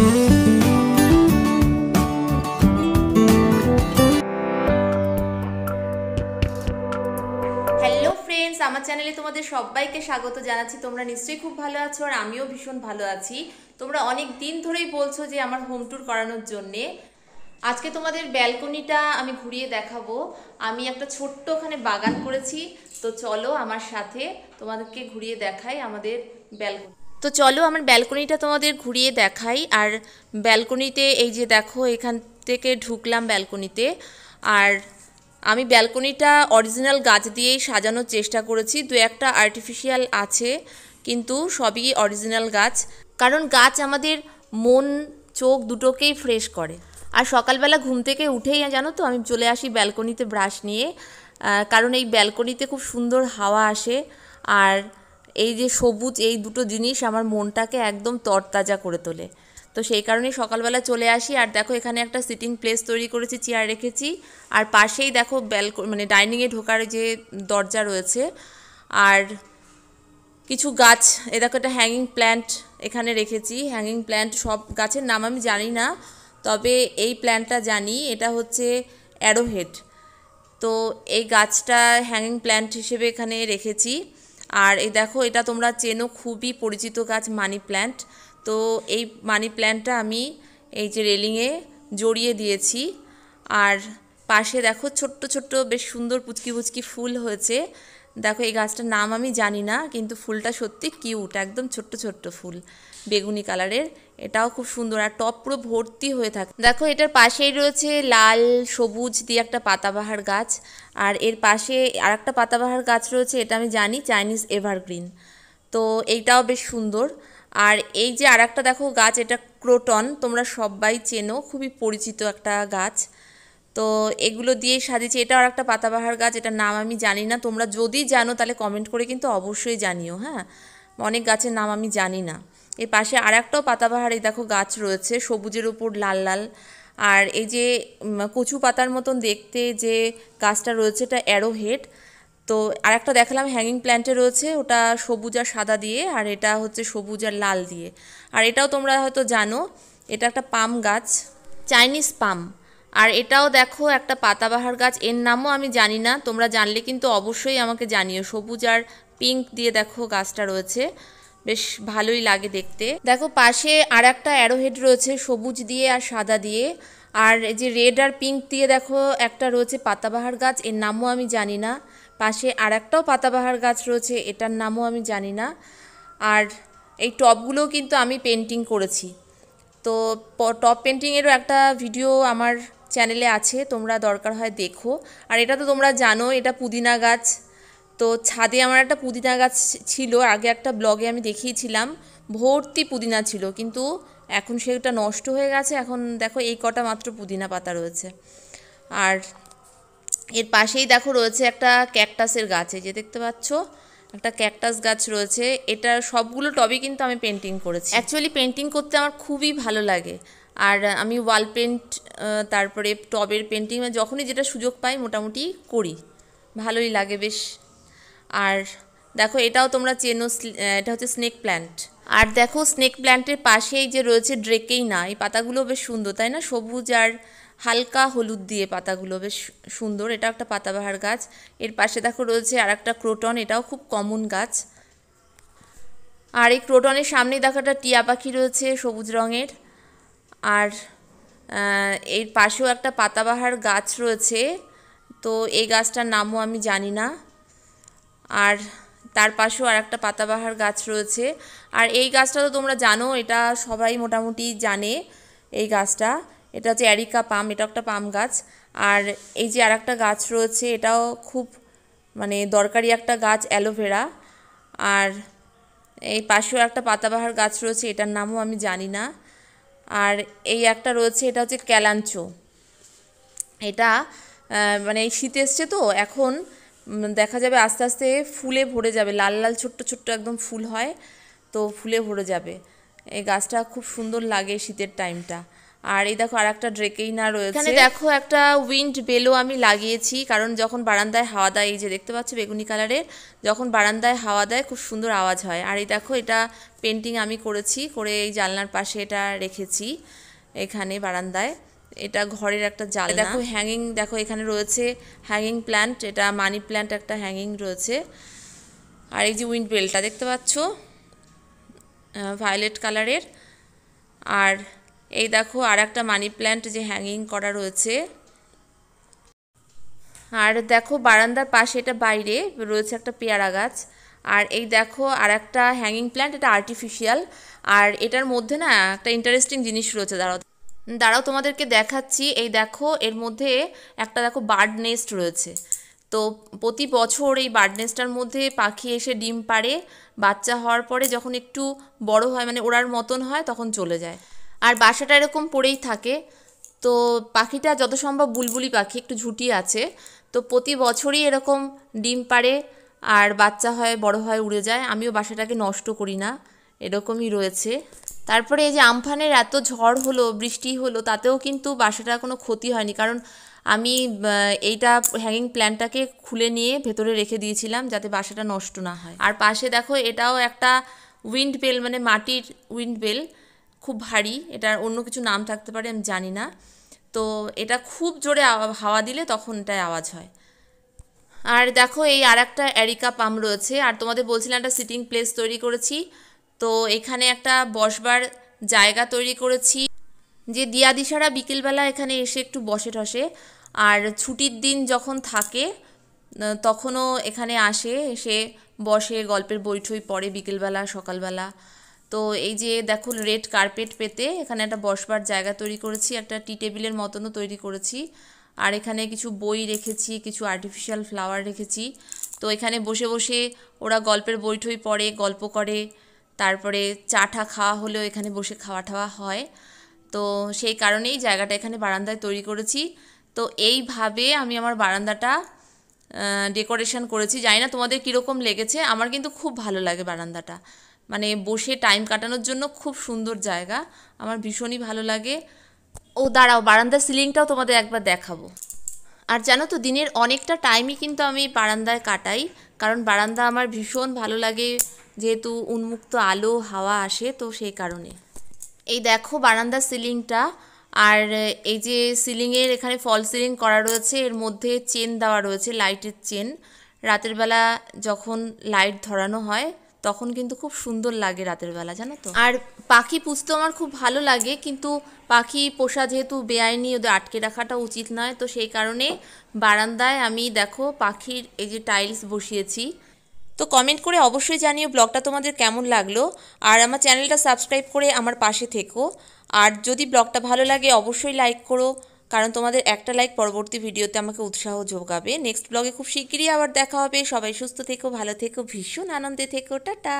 hello friends আমার চ্যানেলে তোমাদের সবাইকে স্বাগত জানাচ্ছি তোমরা নিশ্চয়ই খুব ভালো আছো আর আমিও ভীষণ ভালো আছি তোমরা অনেক দিন ধরেই বলছো যে আমার হোম ট্যুর করানোর জন্যে আজকে তোমাদের ব্যালকনিটা আমি ঘুরিয়ে দেখাবো আমি একটা ছোট্ট ওখানে বাগান করেছি তো চলো আমার সাথে তোমাদেরকে ঘুরিয়ে দেখাই আমাদের ব্যালকনি তো চলো আমার ব্যালকনিটা তোমাদের ঘুরিয়ে দেখাই আর ব্যালকনিতে এই যে দেখো এখান থেকে ঢুকলাম ব্যালকনিতে আর আমি ব্যালকনিটা অরিজিনাল গাছ দিয়েই সাজানোর চেষ্টা করেছি দু একটা আর্টিফিশিয়াল আছে কিন্তু সবই অরিজিনাল গাছ কারণ গাছ আমাদের মন চোখ দুটোকেই ফ্রেশ করে আর সকালবেলা ঘুম থেকে উঠেই জানো তো আমি চলে আসি ব্যালকনিতে ব্রাশ নিয়ে কারণ এই ব্যালকনিতে খুব সুন্দর হাওয়া আসে আর এই যে সবুজ এই দুটো জিনিস আমার মনটাকে একদম তরতাজা করে তোলে তো সেই কারণেই সকালবেলা চলে আসি আর দেখো এখানে একটা সিটিং প্লেস তৈরি করেছি চেয়ার রেখেছি আর পাশেই দেখো ব্যালক মানে ডাইনিংয়ে ঢোকার যে দরজা রয়েছে আর কিছু গাছ এ দেখো একটা হ্যাঙ্গিং প্ল্যান্ট এখানে রেখেছি হ্যাঙ্গিং প্ল্যান্ট সব গাছের নাম আমি জানি না তবে এই প্ল্যান্টটা জানি এটা হচ্ছে অ্যারোহেড তো এই গাছটা হ্যাঙ্গিং প্ল্যান্ট হিসেবে এখানে রেখেছি আর এই দেখো এটা তোমরা চেনো খুবই পরিচিত গাছ মানি প্ল্যান্ট তো এই মানি প্ল্যান্টটা আমি এই যে রেলিংয়ে জড়িয়ে দিয়েছি আর পাশে দেখো ছোট্ট ছোট্ট বেশ সুন্দর পুচকি পুচকি ফুল হয়েছে দেখো এই গাছটার নাম আমি জানি না কিন্তু ফুলটা সত্যি কিউট একদম ছোট্ট ছোট্ট ফুল বেগুনি কালারের এটাও খুব সুন্দর আর টপ পুরো ভর্তি হয়ে থাকে দেখো এটার পাশেই রয়েছে লাল সবুজ দিয়ে একটা পাতাবাহার গাছ আর এর পাশে আর একটা পাতাবাহার গাছ রয়েছে এটা আমি জানি চাইনিজ এভারগ্রিন তো এইটাও বেশ সুন্দর আর এই যে আর একটা দেখো গাছ এটা ক্রোটন তোমরা সবাই চেনো খুবই পরিচিত একটা গাছ তো এগুলো দিয়ে সাজিয়েছি এটা আর একটা পাতাবাহার গাছ এটার নাম আমি জানি না তোমরা যদি জানো তাহলে কমেন্ট করে কিন্তু অবশ্যই জানিও হ্যাঁ অনেক গাছের নাম আমি জানি না এর পাশে আর একটাও পাতাবাহার এই দেখো গাছ রয়েছে সবুজের ওপর লাল লাল আর এই যে কচু পাতার মতন দেখতে যে গাছটা রয়েছে এটা অ্যারো হেড তো আর একটা দেখালাম হ্যাঙ্গিং প্ল্যান্টে রয়েছে ওটা সবুজ আর সাদা দিয়ে আর এটা হচ্ছে সবুজ আর লাল দিয়ে আর এটাও তোমরা হয়তো জানো এটা একটা পাম গাছ চাইনিজ পাম আর এটাও দেখো একটা পাতাবাহার গাছ এর নামও আমি জানি না তোমরা জানলে কিন্তু অবশ্যই আমাকে জানিও সবুজ আর পিঙ্ক দিয়ে দেখো গাছটা রয়েছে বেশ ভালোই লাগে দেখতে দেখো পাশে আর একটা অ্যারোহেড রয়েছে সবুজ দিয়ে আর সাদা দিয়ে আর এই যে রেড আর পিঙ্ক দিয়ে দেখো একটা রয়েছে পাতাবাহার গাছ এর নামও আমি জানি না পাশে আর একটাও পাতাবাহার গাছ রয়েছে এটার নামও আমি জানি না আর এই টপগুলোও কিন্তু আমি পেন্টিং করেছি তো টপ পেন্টিংয়েরও একটা ভিডিও আমার চ্যানেলে আছে তোমরা দরকার হয় দেখো আর এটা তো তোমরা জানো এটা পুদিনা গাছ তো ছাদে আমার একটা পুদিনা গাছ ছিল আগে একটা ব্লগে আমি দেখিয়েছিলাম ভর্তি পুদিনা ছিল কিন্তু এখন সেটা নষ্ট হয়ে গেছে এখন দেখো এই কটা মাত্র পুদিনা পাতা রয়েছে আর এর পাশেই দেখো রয়েছে একটা ক্যাকটাসের গাছে যে দেখতে পাচ্ছ একটা ক্যাকটাস গাছ রয়েছে এটা সবগুলো টবে কিন্তু আমি পেন্টিং করেছি অ্যাকচুয়ালি পেন্টিং করতে আমার খুবই ভালো লাগে আর আমি ওয়াল পেন্ট তারপরে টবের পেন্টিং মানে যখনই যেটা সুযোগ পাই মোটামুটি করি ভালোই লাগে বেশ আর দেখো এটাও তোমরা চেনো এটা হচ্ছে স্নেক প্ল্যান্ট আর দেখো স্নেক প্ল্যান্টের পাশেই যে রয়েছে ড্রেকেই না এই পাতাগুলো বেশ সুন্দর তাই না সবুজ আর হালকা হলুদ দিয়ে পাতাগুলো বেশ সুন্দর এটাও একটা পাতাবাহার গাছ এর পাশে দেখো রয়েছে আর একটা ক্রোটন এটাও খুব কমন গাছ আর এই ক্রোটনের সামনে একটা টিয়া পাখি রয়েছে সবুজ রঙের আর এর পাশেও একটা পাতাবাহার গাছ রয়েছে তো এই গাছটার নামও আমি জানি না আর তার পাশেও আর একটা পাতাবাহার গাছ রয়েছে আর এই গাছটা তো তোমরা জানো এটা সবাই মোটামুটি জানে এই গাছটা এটা হচ্ছে অ্যারিকা পাম এটা একটা পাম গাছ আর এই যে আর একটা গাছ রয়েছে এটাও খুব মানে দরকারি একটা গাছ অ্যালোভেরা আর এই পাশেও একটা পাতাবাহার গাছ রয়েছে এটার নামও আমি জানি না আর এই একটা রয়েছে এটা হচ্ছে ক্যালাঞ্চো এটা মানে শীত এসছে তো এখন দেখা যাবে আস্তে আস্তে ফুলে ভরে যাবে লাল লাল ছোট্ট ছোট্ট একদম ফুল হয় তো ফুলে ভরে যাবে এই গাছটা খুব সুন্দর লাগে শীতের টাইমটা আর এই দেখো আর একটা ড্রেকেইনা রয়েছে এখানে দেখো একটা উইন্ড বেলও আমি লাগিয়েছি কারণ যখন বারান্দায় হাওয়া দেয় এই যে দেখতে পাচ্ছ বেগুনি কালারের যখন বারান্দায় হাওয়া দেয় খুব সুন্দর আওয়াজ হয় আর এই দেখো এটা পেন্টিং আমি করেছি করে এই জানলার পাশে এটা রেখেছি এখানে বারান্দায় এটা ঘরের একটা জাল দেখো হ্যাঙ্গিং দেখো এখানে রয়েছে হ্যাঙ্গিং প্ল্যান্ট এটা মানি প্ল্যান্ট একটা হ্যাঙ্গিং রয়েছে আর এই যে উইন্ড বেলটা দেখতে পাচ্ছ ভায়োলেট কালারের আর এই দেখো আর একটা মানি প্ল্যান্ট যে হ্যাঙ্গিং করা রয়েছে আর দেখো বারান্দার পাশে এটা বাইরে রয়েছে একটা পেয়ারা গাছ আর এই দেখো আর একটা হ্যাঙ্গিং প্ল্যান্ট এটা আর্টিফিশিয়াল আর এটার মধ্যে না একটা ইন্টারেস্টিং জিনিস রয়েছে দাঁড়াও দাঁড়াও তোমাদেরকে দেখাচ্ছি এই দেখো এর মধ্যে একটা দেখো বার্ড নেস্ট রয়েছে তো প্রতি বছর এই বার্ড নেস্টটার মধ্যে পাখি এসে ডিম পাড়ে বাচ্চা হওয়ার পরে যখন একটু বড় হয় মানে ওড়ার মতন হয় তখন চলে যায় আর বাসাটা এরকম পড়েই থাকে তো পাখিটা যত সম্ভব বুলবুলি পাখি একটু ঝুঁটি আছে তো প্রতি বছরই এরকম ডিম পাড়ে আর বাচ্চা হয় বড় হয় উড়ে যায় আমিও বাসাটাকে নষ্ট করি না এরকমই রয়েছে তারপরে এই যে আমফানের এত ঝড় হলো বৃষ্টি হলো তাতেও কিন্তু বাসাটা কোনো ক্ষতি হয়নি কারণ আমি এইটা হ্যাঙ্গিং প্ল্যানটাকে খুলে নিয়ে ভেতরে রেখে দিয়েছিলাম যাতে বাসাটা নষ্ট না হয় আর পাশে দেখো এটাও একটা উইন্ড বেল মানে মাটির উইন্ড বেল খুব ভারী এটার অন্য কিছু নাম থাকতে পারে আমি জানি না তো এটা খুব জোরে হাওয়া দিলে তখন এটায় আওয়াজ হয় আর দেখো এই আর একটা অ্যারিকা পাম রয়েছে আর তোমাদের বলছিলাম একটা সিটিং প্লেস তৈরি করেছি তো এখানে একটা বসবার জায়গা তৈরি করেছি যে দিয়া দিশারা বিকেলবেলা এখানে এসে একটু বসে ঠসে আর ছুটির দিন যখন থাকে তখনও এখানে আসে এসে বসে গল্পের বইঠই পড়ে বিকেলবেলা সকালবেলা তো এই যে দেখুন রেড কার্পেট পেতে এখানে একটা বসবার জায়গা তৈরি করেছি একটা টি টেবিলের মতনও তৈরি করেছি আর এখানে কিছু বই রেখেছি কিছু আর্টিফিশিয়াল ফ্লাওয়ার রেখেছি তো এখানে বসে বসে ওরা গল্পের ঠই পড়ে গল্প করে তারপরে চা ঠা খাওয়া হলেও এখানে বসে খাওয়া ঠাওয়া হয় তো সেই কারণেই জায়গাটা এখানে বারান্দায় তৈরি করেছি তো এইভাবে আমি আমার বারান্দাটা ডেকোরেশন করেছি জানি না তোমাদের কীরকম লেগেছে আমার কিন্তু খুব ভালো লাগে বারান্দাটা মানে বসে টাইম কাটানোর জন্য খুব সুন্দর জায়গা আমার ভীষণই ভালো লাগে ও দাঁড়াও বারান্দার সিলিংটাও তোমাদের একবার দেখাবো আর জানো তো দিনের অনেকটা টাইমই কিন্তু আমি বারান্দায় কাটাই কারণ বারান্দা আমার ভীষণ ভালো লাগে যেহেতু উন্মুক্ত আলো হাওয়া আসে তো সেই কারণে এই দেখো বারান্দার সিলিংটা আর এই যে সিলিংয়ের এখানে ফল সিলিং করা রয়েছে এর মধ্যে চেন দেওয়া রয়েছে লাইটের চেন রাতের বেলা যখন লাইট ধরানো হয় তখন কিন্তু খুব সুন্দর লাগে রাতের বেলা জানো তো আর পাখি পুষতে আমার খুব ভালো লাগে কিন্তু পাখি পোষা যেহেতু বেআইনি ওদের আটকে রাখাটা উচিত নয় তো সেই কারণে বারান্দায় আমি দেখো পাখির এই যে টাইলস বসিয়েছি তো কমেন্ট করে অবশ্যই জানিও ব্লগটা তোমাদের কেমন লাগলো আর আমার চ্যানেলটা সাবস্ক্রাইব করে আমার পাশে থেকো আর যদি ব্লগটা ভালো লাগে অবশ্যই লাইক করো কারণ তোমাদের একটা লাইক পরবর্তী ভিডিওতে আমাকে উৎসাহ যোগাবে নেক্সট ব্লগে খুব শিগগিরই আবার দেখা হবে সবাই সুস্থ থেকো ভালো থেকো ভীষণ আনন্দে থেকো টাটা